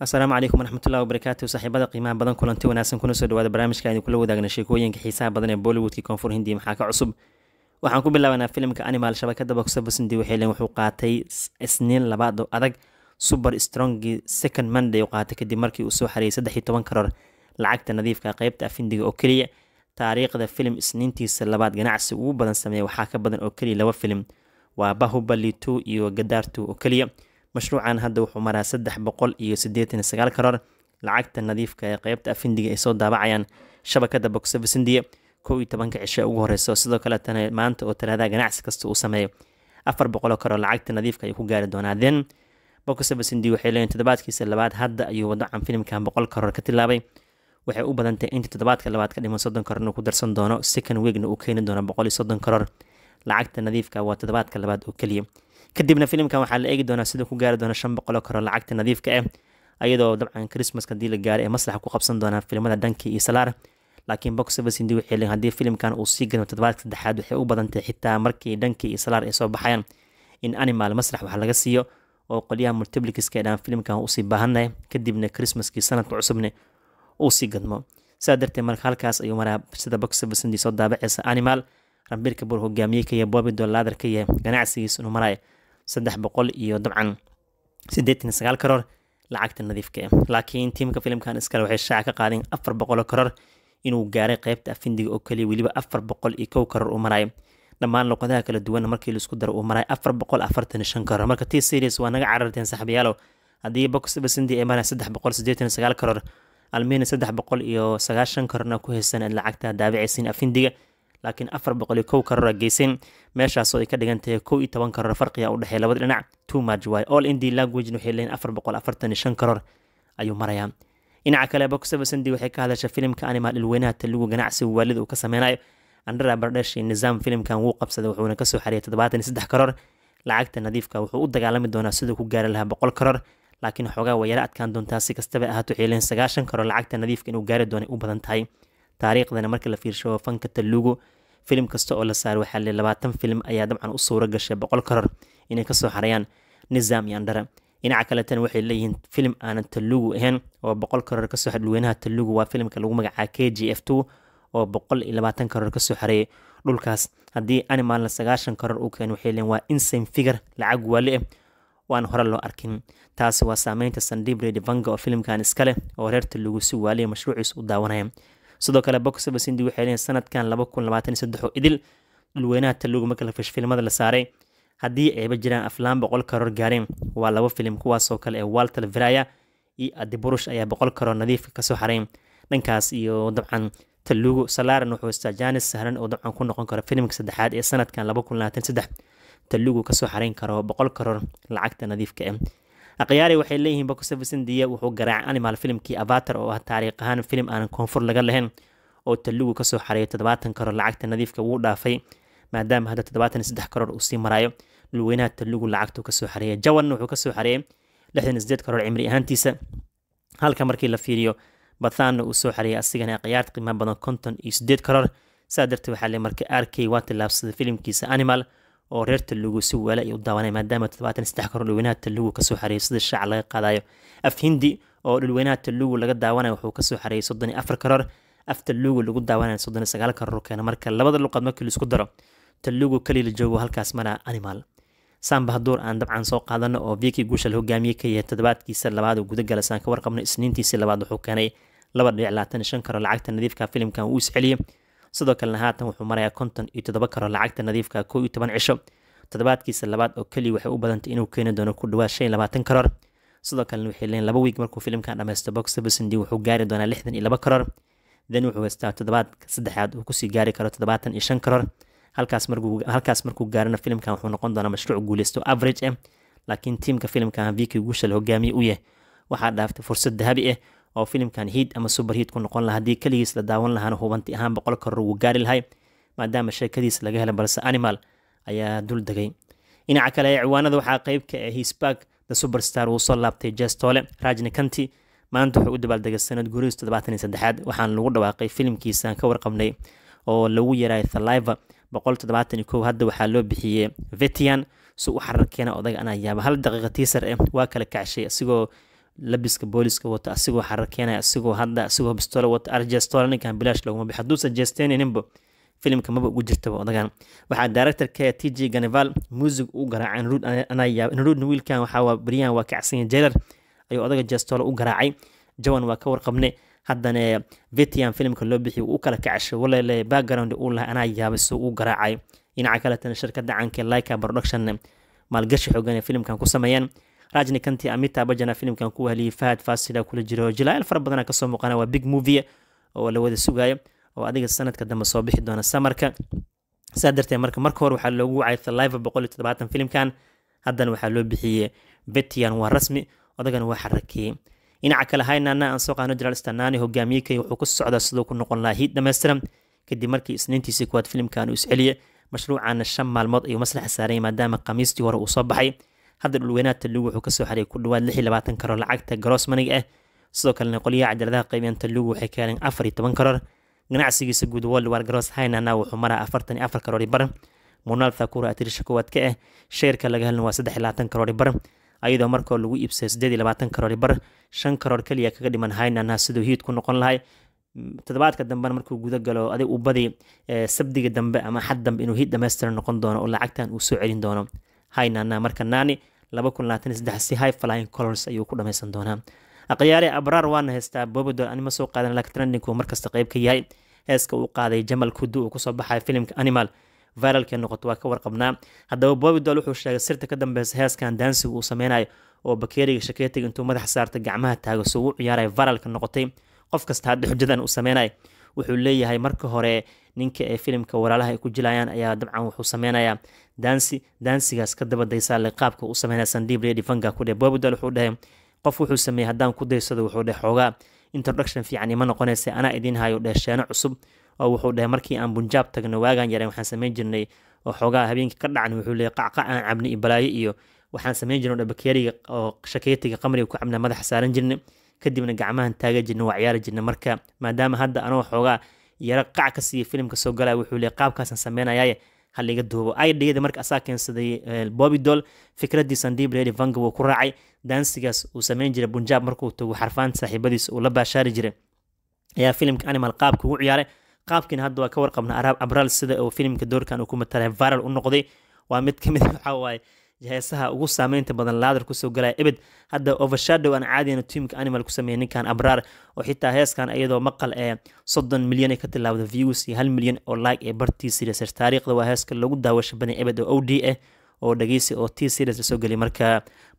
asalaamu calaykum waraxmatullahi wabarakaatu saaxiibada qiimaha badan kulanti wanaagsan kuna soo dhawaada barnaamijka aynu kula wadaagna sheekooyinka xiisaha badan ee bollywoodki koonfur hindiya maxaa ka cusub waxaan ku bilaabanaa filimka animal shabakadaba kusabasindiy waxaylen wuxuu qaatay isniin labaad oo adag super strongi second monday u qaatay kadib markii uu soo xareeyay saddex iyo toban karoor lacagta nadiifka ah, qeybta afindiga oo keliya taariikhda filim isniintiisa labaad ganacsi ugu badan sameeya waxaa ka badan oo keliya laba filim waa bahubali two iyo gadaar oo keliya mashruucan hadda wuxuu maraa saddex boqol iyo siddeetan sagaal karoor lacagta nadiifka ah ee qaybta afindiga ay soo daabacayaan shabakada boxofis indiya kow iyo tobanka cishe ugu horeyso sidoo kale tana maanta oo talaadaha ganacsi kasta uu sameeyo afar boqoloo karoor lacagta nadiifka ah ayuu ku gaari doonaa then boxofis indiya waxay leeyihin toddobaadkiisa labaad hadda ayuu wadacan filimkan boqol karoor ka tilaabay waxay u badantahay inta toddobaadka labaad ka dhiman soddon karoor ku darsan doono second weekna uu keeni doono boqol iyo soddon karoor lacagta nadiifka waa toddobaadka labaad oo keliya kadibna filimkan waxaa la eegi doonaa siduu ku gaari doona shan boqol oo karo lacagta nadiifka ah ayadoo dabcan christmaska hadii la gaaray ee maslaxa ku qabsan doonaa filimada dhanki iyo salaar laakiin box servicing wixii haddii filimkan uu sii galin toddobaadka saddexaad waxay u badantay xitaa markii dhankii iyo salaar ay soo baxayaan in animal masrax wax laga siiyo oo qolyaha multiplikiska dhaan filimkan usii baahannahay kadibna christmaskii sanadka cusubne uu sii gadmo sidaa darteed marka halkaas ayuu maraa sida box servicing soo daabacaysa animal rambiilkabur hogaamiyeyka iyo boobi dolaadarka iyo ganacsigiis inuu maraya saddex boqol iyo dabcan sideetan sagaal karoor lacagta nadiifka ah laakiin tiimka filimkan iskale waxay shaaca ka qaadeen afar boqoloo karoor inuu gaaray qeybta afindiga oo kaliya weliba afar boqol iyo kow karoor uu maraayo dhammaan luqadaha kala duwan markii laisku daro uu maraayo afar boqol afartan shan karoor marka t series waa naga cararteen saaxiibayaalow haddii box ay maraya saddex boqol sideetan sagaal karoor almina saddex boqol iyo sagaashan karoorna ku haysan lacagta daabicaysiin afindiga laakiin afar boqoli kow karoora geysan meeshaasoo ay ka dhigan tahay kow iyo toban karoor farqiga ah u dhexeeya labada dhinac two march waay all indi languagena waxay leeyihin afar boqol afartan iyo shan karoor ayuu marayaa dhinaca kale boxevesendi waxay ka hadasha filimka animal ilweynaha taligu ganacsi waalid uu ka sameynayo andhara bardhesh iyo nizaam filimkan wuu qabsaday wuxuuna kasoo xariyay toddobaatan iyo saddex karoor lacagta nadiifka ah wuxuu u dagaalami doonaa siduu ku gaari lahaa boqol karoor laakiin xoogaa wayaro adkaan doontaa si kastaba ahaato waxay leeyihin sagaashan karoor lacagta nadiifka ah inuu gaari doonay u badan tahay taariikhdana marka la fiirsho fanka talugu filim kasta oo la saaray waxaa le labaatan filim ayaa dabcan u suuro gashay boqol koror inay kasoo xarayaan nizaam iyo dhinaca kaletana waxay leeyihiin filim aanan talugu ahayn oo boqol koror kasoo dhulweynaha talugu waa filimka lagu magacaaba k g f two oo boqol iyo labaatan koror kasoo xareeyay dhulkaas haddii animalna sagaashan koror uu keen waxay leeyiin waa insane figure lacag waali ah eh, waan hore loo arkin taasi waa saameynta sandib redivanga oo filimkan iska leh oo reerta lagu si waaliya mashruuciis u daawanaya sidoo kale boxavasindi waxay leeyihin sanadkan laba kun labaatan saddexoo idil dhulweynaha taluug marka lafish filmada la saaray haddii ayba jiraan aflaan boqol karoor gaareen waa laba filim kuwaasoo kale ee walter veraya iyo adiburush ayaa boqol karoor nadiifka kasoo xarayn dhankaas iyo dabcan taluugu salaran wuxuu hystaa janis sahran oo dabcan ku noqon karo filimka saddexaad ee sanadkan laba kun labaatan saddex taluugu kasoo xarayn karo boqol karoor lacagta nadiifka ah akhyaari waxay leeyihiin bakusa visendiya wuxuu garaacay animal filimkii avatar oo ah taariikh ahaan filim aanan koonfur laga lahayn oo telugu kasoo xareeyay toddobaatan karoor lacagta nadiifka wuu dhaafay maadaama hadda toddobaatan saddex karoor uu sii marayo dhulweynaha telugu lacagtuu kasoo xareeyay jawanna wuxuu kasoo xareeyay lixdan sideed karoor cimri ahaantiisa halka markii la fiiriyo bathaanna uu soo xareeyay asigana akhyaarta qiimaha badan konton iyo sideed karoor saa darteed waxaa le marka r k waa tillaabsaday filimkiisa animal oo reer tallugu si weela ay u daawanay maadaama toddobaatan saddex kahor dhulweynaha tallugu kasoo xareeyay sida shaac laga qaadayo af hindi oo dhulweynaha tallugu laga daawanayo wuxuu kasoo xareeyay soddon iyo afar karoor af tallugu lagu daawanayo soddon iyo sagaal karoor keena marka labada luqad markii laisku daro tallugu keli la joogo halkaas mana animal saam bahduur aan dabcan soo qaadano oo viki guusha la ka yahay toddobaadkiisa labaad oo gudagalasaan ka warqabno isniintiisii labaad wuxuu keenay laba dhinac shan karoor lacagta nadiifka filimkan uu isceliyey sidoo kalena haatan wuxuu marayaa konton iyo toddoba karo lacagta nadiifka ah koo iyo toban cisho toddobaadkiisa labaad oo keliya waxay u badantay inuu keeni doono ku dhawaad shan iyo labaatan karoor sidoo kalena waxay leeyiin laba wiig markuu filimkan dhammaysto box sabasindi wuxuu gaari doonaa lixdan iyo laba karoor then wuxuu haystaa toddobaadka saddexaad uu kusii gaari karo toddobaatan iyo shan karoor halkaas markuu halkaas markuu gaarana filimkan wuxuu noqon doonaa mashruuc guuleysto average ah laakiin tiimka filimkan viki guushal hogaamiye u yahay waxaa dhaaftay fursad dahabi ah oo filimkan hiid ama suberhiid ku noqon laha haddii keligiis la daawan lahaana hubanti ahaan boqol koror wuu gaari lahay maadaama sheekadiis laga helay balse animal ayaa duldegay dhinaca kale ee ciwaanada waxaa qeyb ka ah hisbag the superstar wuu soo laabtay jestole rajni kanti maanta wuxuu u dabaaldegay sanad guriis toddobaatan iyo saddexaad waxaana lagu dhawaaqay filimkiisaan ka warqabnay oo lagu yaraayo thaliva boqol toddobaatan iyo kow hadda waxaa loo bixiyey vetian si u xarar keena anaa yaaba hal daqiiqa tiisar eh ah, waa kala kacshay isagoo labiska booliska wato asigoo xarar keenaya asigoo hadda asigoo bistoole wata arjestoole ninkan bilaash laguma bixi hadduusan jeesteynaninba filimka maba ugu jirtaba odagan waxaa directorka t j ganeval muusig u garaacay nruudna wiilkan waxaa baryahan waa kacsanya jailer ayuu odaga jestoole u garaacay jawan waa ka warqabne haddana vetian filimka loo bixiy uu kala kacshay walele background uu laha anaa yaabay suu u garaacay dhinaca kaletana shirkada caanka laika production maalgashi xoogan ee filimkan ku sameeyeen rajnikanti amita bajana filimkan ku haliyay fahad faasida kula jiro jilaayal fara badana kasoo muuqana waa big movie oo la wada sugayo oo adiga sanadka dambe soo bixi doona samarka saa darteed marka marka hore waxaa loogu wacay thaliva boqol iyo toddobaatan filimkan haddana waxaa loo bixiyey betian waa rasmi odagan waa xarakiyey dhinaca kale haynana aan soo qaano jiraal istanaani hogaamiyekay wuxuu ku socdaa siduu ku noqon lahaa hiid dhammaystiran kadib markii isniintiisii kuwaad filimkan uu isceliye mashruucaana shan maalmood ayuu maslaxa saaray maadaama khamiistii hore uu soo baxay hadda dhulweynaha lugu wuxuu kasoo xaray ku dhawaad lix iyo labaatan karoor lacagta grossmaniga ah sidoo kalena qolyaha cajaladaha qiimeynta lugu waxay ka heleen afar iyo toban karoor ganacsigiisa guud woldwar gross hainana wuxuu maraa afartan iyo afar karoori bar munaal thakura atirisha koowaad ka ah sheerka laga helin waa saddex iyo labaatan karoori bar ayadoo markoo lagu iibsay siddeed iyo labaatan karoori bar shan karoor keliya kaga dhiman hainana siduu hiid ku noqon lahay toddobaadka dambena markuu guda galo adig u sabdiga dambe ama xad dambe inuu hiid dhammaystiran noqon doono oo lacagtan uu soo celin doono hainana marka naani si high flying colors ayuu ku dhameysan doonaa akhyaare abraar waana heystaa bobodol anima soo qaadan lag trendinku markasta qayb ka yahay heeska uu qaaday jamal kuddu uu kusoo baxaya filimka animal viralkee noqoto waa ka warqabnaa haddaba bobidol wuxuu sheegay sirta ka dambeysa heeskan daansigu uu sameynayo oo bakeeriga shakeetiga intuu madaxa saarta gacmaha taago soo u ciyaaraya viralka noqotay qof kasta hadda xujadan uu sameynaya wuxuu leeyahay marka hore ninka ee filimka walaalaha ay ku jilayaan ayaa dabcan wuxuu sameynayaa daansi daansigaas ka dabadaysa le qaabka u sameynaya sandiib reedi vanga ku dheh bobidal wuxuu dhahay qof wuxuu sameeyey haddaan ku daysado wuxuu dheh xoogaa introduction fiican ima noqonaysa anaa idiin hayo dheh sheeno cusub oo wuxuu dhahay markii aan bunjaab tagno waagaan yareen waxaan sameyn jirnay oo xoogaa habeenkii ka dhacna wuxuu leeyay qacqa aan cabni iyo balaayo iyo waxaan sameyn jirnay dheh bakeriga oo shakeytiga qamriga ku cabna madaxa saaran jirnay kadibna gacmahan taaga jirna waa ciyaari jirna marka maadaama hadda anoo xoogaa yara qac ka siiya filimka soo galaya wuxuu leey qaabkaasan sameynayaaye haliga duubo idhiyada marka asaa keensaday eh, bobidol fikradiisan diib lady vanga wuu ku raacay daansigaas uu sameyn jiray bunjaab markuu tago xarfaanta saaxiibadiis uu la baashaari jiray ayaa filimka animal qaabka ugu ciyaaray qaabkiina hadda waa ka warqabna araab abral sida uu filimka doorkan uu ku matalay viral u noqday waa mid ka mid ah waxaa waaye heesaha ugu saameynta badan laader kusoo galaya ebed hadda overshadow aan caadiyana tiimka animal ku sameeyay ninkan abraar oo xitaa heeskan iyadoo maqal ee eh, soddon milyan ee ka tilaawda views iyo hal milyan oo like ee bartii siriasr taariikhda waa heeska lagu daawasha badan ebed oo o d ah oo dhegeysi oo t series lasoo geliyay marka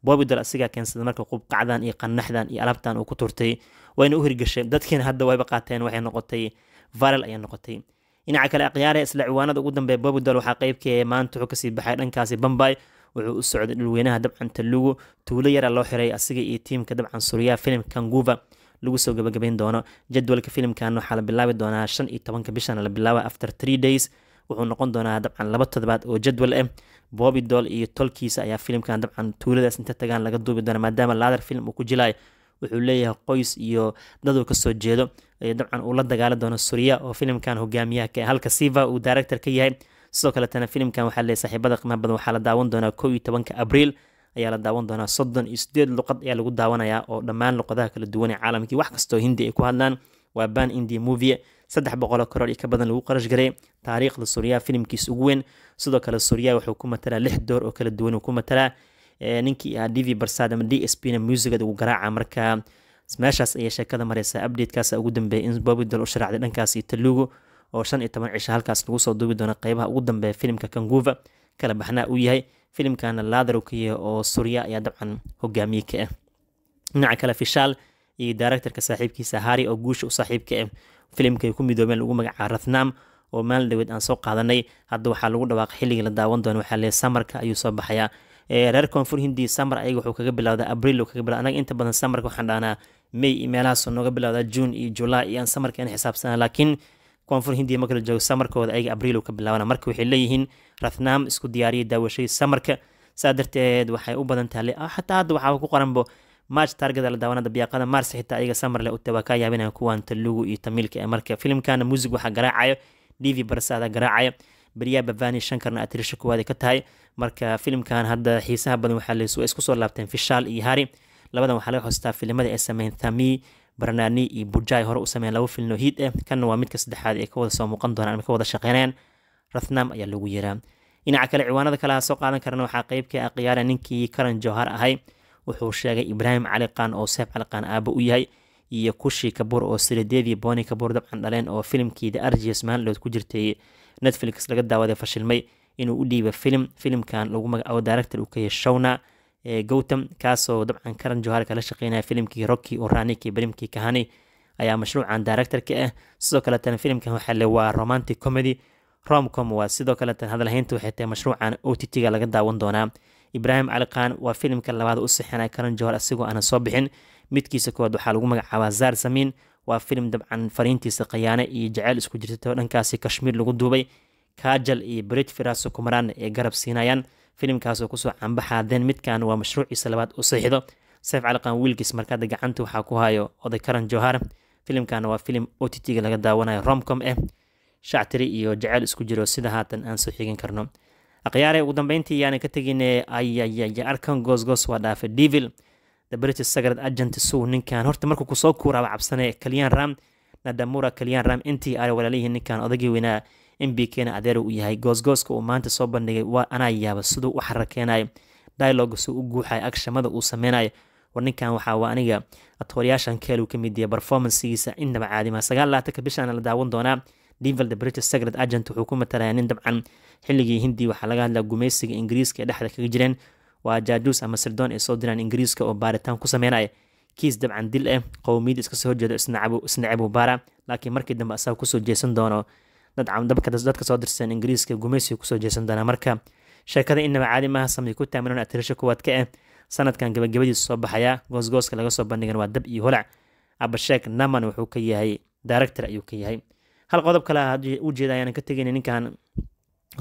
bobidol asigaa keensada marka qubqacdan iyo qanaxdan iyo alaabtan uu ku turtay wayna u hirgashay dadkiina hadda wayba qaateen waxay noqotay viral ayay noqotay dhinaca kale akhyaaree isla ciwaanada ugu dambeeya bobidol waxaa qeybkeeya maanta wuxuu kasii baxay dhankaasi bambay wuxuu u socday dhulweynaha dabcan talugu tuulo yara loo xiray asiga iyo tiimka dabcan suriyaha filimka nguva lagu soo gabagabayn doono jadwalka filimkan waxaa la bilaabi doonaa shan iyo tobanka bishana la bilaaba after three days wuxuu noqon doonaa dabcan laba toddobaad oo jadwal ah eh. boobi dool iyo tolkiisa ayaa filimkan dabcan tuuladaas inta tagaan laga duubi doona maadaama laadar filim uu ku jilayo wuxuu leeyahay qoys iyo dad uu kasoo jeedo dabcan uu la doono suriya oo filimkan hogaamiyaha halka siva uu director ka yahay sidoo kaletana filimkan waxaa leey saaxiibada qiimaha badan waxaa la daawan doonaa kow iyo tobanka abriil ayaa la daawan doonaa soddon iyo siddeed luqad ayaa lagu daawanayaa oo dhammaan luqadaha kala duwan ee caalamkii wax kastoo hindi ay ku hadlaan waa ban india movie saddex boqoloo karoor iyo ka badan lagu qarash garay taariikhda suuriyaha filimkiis ugu weyn sidoo kale suuriyaha wuxuu ku matalaa lix door oo kala duwan uu ku matalaa ninkii ah d v barsaad ama d s p na ugu garaaca markaa meeshaas ayay sheekada maraysaa updatekaas ugu dambeeyay in bobidol u sharaacday dhankaas iyo taluugu oo shan iyo toban cisho halkaas lagu soo duubi doono qeybaha ugu dambeeya filimka kanguva kala baxnaa uu yahay filimkana laadar oo surya ayaa dabcan hogaamiye ka ah dhinaca kale fishaal iyo daaractarka saaxiibkiisa hari oo guusha u saaxiibka ah filimkaay ku midoobeen lagu magacaa rathnam oo maalin dhaweed aan soo qaadanay hadda waxaa lagu dhawaaqay xilligii la daawan doono waxaa leeyahay samarka ayuu soo baxayaa reer koonfur hindi samar ayaga wuxuu kaga bilowda abriil kaga bilowda anaga inta badan samarka waxaan dhahnaa may iyo nooga bilowda june iyo july iyo aan samarka xisaabsanaa laakiin koonfur hindiya ma kala joogo samarkooda ayaga abriilow ka bilaabana marka waxay leeyihiin rathnaam isku diyaariya daawashadii samarka saa darteed waxay u badan tahay ah, xataa hadda waxaaba ku qoranbo march targada la daawanada biyaaqada mars xitaa ayaga samarle ute waa kaa yaabinaya kuwan talugu iyo tamiilka ee marka filimkana muusig waxaa garaacayo divi barsaada garaacayo beriyaa bavani shankarna atirisha kuwaad ka tahay marka filimkan hadda xiisaha badan waxaa laisku soo laabteen fishaal iyo hari labadan waxaa laga hostaa filimada ee sameyn thami barnaani iyo bujaay hore u sameyn laba filino hiid ah kanna waa midka saddexaad ee ka wada soo muuqan doonaan ama ka wada shaqeyneen rathnam ayaa lagu yeraa dhinaca kale ciwaanada kaleha soo qaadan karana waxaa qeybkii a ah khiyaara ninkii karan jowhar ahay wuxuu sheegay ibraahim cali qaan oo seeb cali qaan aabo u yahay iyo kushi kabur oo sirideedii boni kabur dabcan dhaleen oo filimkii the argius maanlood ku jirtay netflix laga daawaday fashilmay inuu u dhiiba filim filimkan lagu magacaabo director ukaya shawna gowtam kaasoo dabcan karan johar kala shaqeynaya filimkii rocky oranik filimkii kahani ayaa mashruucan directorka ah sidoo kaleetana filimkan waxale waa romantic comedy romcom waa sidoo kaleetan hadalhaynta waxay tahay mashruucan o t t-ga laga daawan doonaa ibraahim cali khan waa filimka labaad u sixinaya karan johar asigoo aanan soo bixin midkiisa koowaad waxaa lagu magacaabaa zaar samiin waa filim dabcan fariintiisa khayaane iyo jaceyl isku jirtatoo dhankaasi kashmiir lagu duubay kaajal iyo brit firaso kumaraan ee garab siinayaan filimkaasoo kusoo cambaxaadeen midkan waa mashruuciisa labaad u saxido sayf caliqan wiilkis markaada gacanta waxaa ku hayo oday karan johar filimkan waa filim o t t-ga laga daawanayo romcom eh shactiri iyo jaceyl isku jiro sida haatan aan soo xigin karno akhyaare ugu dambeyntii yaana ka tegine eh, ayayaya arkan goosgoos waa dhaafa devil the british secret agent sow ninkan horta markuu kusoo kuuraaba cabsane kalyan ram nadamura kalyan ram intii are walaalihii ninkan odagii weynaa in bikena adeero uu yahay goosgooska uu maanta soo bandhigay waa anaa yaaba siduu u xarakeenayo dialog u guuxayo agshamada uu sameynayo war ninkan waxaa aniga atoorayaashan keel ka mid yahay performancegiisa intaba caadima sagaal laataka bishaana la daawan doonaa devil the british secret agent wuxuu ku matalaya nin dabcan xilligii hindii waxaa laga hadlaa gumaysiga ingiriiska ee dhexda kaga jireen waa jaajuus ama sirdoon ay soo diraan ingiriiska oo baaritaan ku sameynaya kiis dabcan dil ah eh, qowmiyadda iska soo horjeeda isnacebo baara laakiin markii dambe asaga kusoo jeesan doono dad dadka soo dirsan ingiriiska gumeysiga kusoo jeesan doonaa marka sheekada inaba caadi maaha samiy ku taaminan atirisha kuwaad ka ah sanadkan gabagabadiis soo baxaya goosgooska laga soo bandhigan waa dab iyo holac abasheek naman wuxuu ka yahay director ayuu ka yahay hal qodob kale u jeeda ayaanan ka tegayn ninkan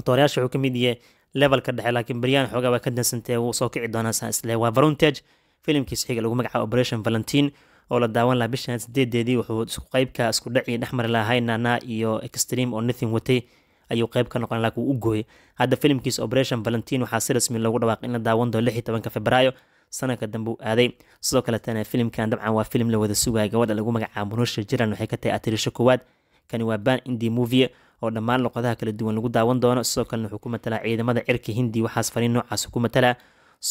toorayaasha wuxuu ka yahay levelka dhexe laakiin baryaan xoogaa waa ka dansantae wuu soo kici doonaa isle waa varuntage filimkiisa xiga lagu magacaabo operation valentin oo la daawan lahaa bishan sideedeedii wuxuu isku qeybka isku dhaci dhexmari lahay nana iyo extreme oo nothing watay ayuu qeyb ka noqon laha u gooyay hadda filimkiisa operation valentin waxaa si rasmi loogu dhawaaqay in daawan doono lix iyo tobanka februaayo sanadka dambe uu aaday sidoo kaletana filimkan dabcan waa filim la wada sugaya gabadha lagu magacaabo nuusha jiran waxay ka tahay atirisho koowaad kani waa ban indi movie oo dhammaan luqadaha kala duwan lagu daawan doono sidoo kalena wuxuu ku matalaa ciidamada cirka hindi waxaas fariin noocaas ku matalaa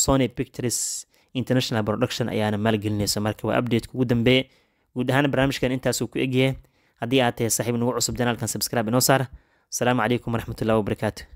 sony pictures international production ayaana maalgelinaysa marka waa updateka ugu dambeeye guud ahaan barnaamijkan intaasuu ku egyahay haddii aad tahay saaxiib nagu cusub janaalkan subscribe inoo saar asalaamu calaykum waraxmatullahi wabarakaatu